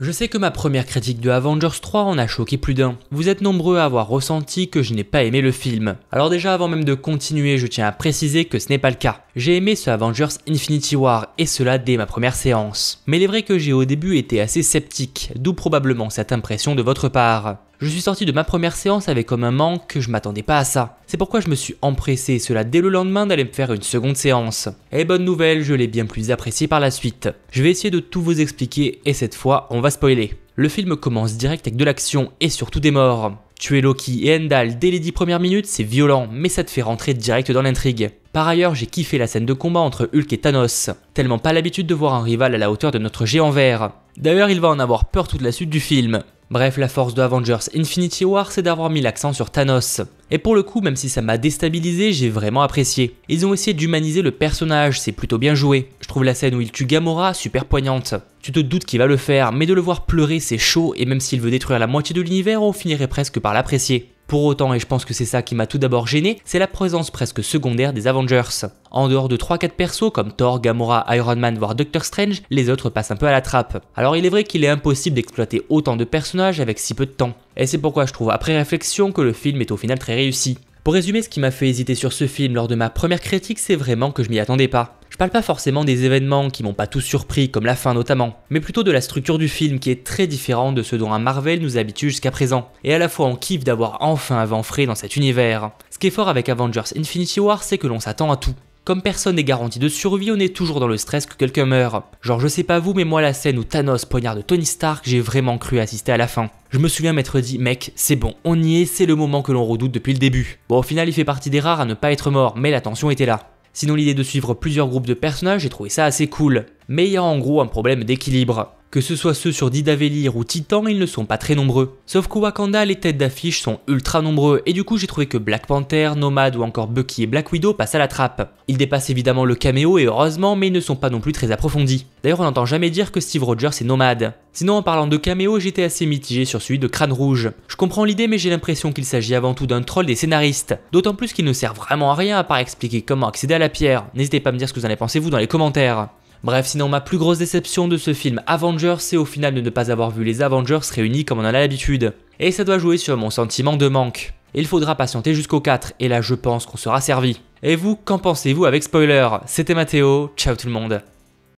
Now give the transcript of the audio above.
Je sais que ma première critique de Avengers 3 en a choqué plus d'un. Vous êtes nombreux à avoir ressenti que je n'ai pas aimé le film. Alors déjà avant même de continuer, je tiens à préciser que ce n'est pas le cas. J'ai aimé ce Avengers Infinity War et cela dès ma première séance. Mais il est vrai que j'ai au début été assez sceptique, d'où probablement cette impression de votre part. Je suis sorti de ma première séance avec comme un manque que je m'attendais pas à ça. C'est pourquoi je me suis empressé, cela dès le lendemain, d'aller me faire une seconde séance. Et eh, bonne nouvelle, je l'ai bien plus apprécié par la suite. Je vais essayer de tout vous expliquer et cette fois, on va spoiler. Le film commence direct avec de l'action et surtout des morts. Tuer Loki et Endal dès les 10 premières minutes, c'est violent, mais ça te fait rentrer direct dans l'intrigue. Par ailleurs, j'ai kiffé la scène de combat entre Hulk et Thanos, tellement pas l'habitude de voir un rival à la hauteur de notre géant vert. D'ailleurs, il va en avoir peur toute la suite du film. Bref, la force de Avengers Infinity War, c'est d'avoir mis l'accent sur Thanos. Et pour le coup, même si ça m'a déstabilisé, j'ai vraiment apprécié. Ils ont essayé d'humaniser le personnage, c'est plutôt bien joué. Je trouve la scène où il tue Gamora super poignante. Tu te doutes qu'il va le faire, mais de le voir pleurer, c'est chaud, et même s'il veut détruire la moitié de l'univers, on finirait presque par l'apprécier. Pour autant, et je pense que c'est ça qui m'a tout d'abord gêné, c'est la présence presque secondaire des Avengers. En dehors de 3-4 persos comme Thor, Gamora, Iron Man, voire Doctor Strange, les autres passent un peu à la trappe. Alors il est vrai qu'il est impossible d'exploiter autant de personnages avec si peu de temps. Et c'est pourquoi je trouve après réflexion que le film est au final très réussi. Pour résumer, ce qui m'a fait hésiter sur ce film lors de ma première critique, c'est vraiment que je m'y attendais pas parle pas forcément des événements qui m'ont pas tout surpris, comme la fin notamment, mais plutôt de la structure du film qui est très différente de ce dont un Marvel nous habitue jusqu'à présent. Et à la fois on kiffe d'avoir enfin un vent frais dans cet univers. Ce qui est fort avec Avengers Infinity War, c'est que l'on s'attend à tout. Comme personne n'est garanti de survie, on est toujours dans le stress que quelqu'un meurt. Genre je sais pas vous, mais moi la scène où Thanos poignarde Tony Stark, j'ai vraiment cru assister à la fin. Je me souviens m'être dit, mec, c'est bon, on y est, c'est le moment que l'on redoute depuis le début. Bon au final il fait partie des rares à ne pas être mort, mais la tension était là. Sinon l'idée de suivre plusieurs groupes de personnages, j'ai trouvé ça assez cool. Mais il y a en gros un problème d'équilibre. Que ce soit ceux sur Didavellir ou Titan, ils ne sont pas très nombreux. Sauf qu'au Wakanda, les têtes d'affiche sont ultra nombreux et du coup j'ai trouvé que Black Panther, Nomad ou encore Bucky et Black Widow passent à la trappe. Ils dépassent évidemment le caméo et heureusement, mais ils ne sont pas non plus très approfondis. D'ailleurs on n'entend jamais dire que Steve Rogers est nomade. Sinon en parlant de caméo, j'étais assez mitigé sur celui de Crâne Rouge. Je comprends l'idée mais j'ai l'impression qu'il s'agit avant tout d'un troll des scénaristes. D'autant plus qu'il ne sert vraiment à rien à part expliquer comment accéder à la pierre. N'hésitez pas à me dire ce que vous en avez pensé vous dans les commentaires. Bref, sinon ma plus grosse déception de ce film Avengers, c'est au final de ne pas avoir vu les Avengers réunis comme on en a l'habitude. Et ça doit jouer sur mon sentiment de manque. Il faudra patienter jusqu'au 4, et là je pense qu'on sera servi. Et vous, qu'en pensez-vous avec spoiler C'était Mathéo, ciao tout le monde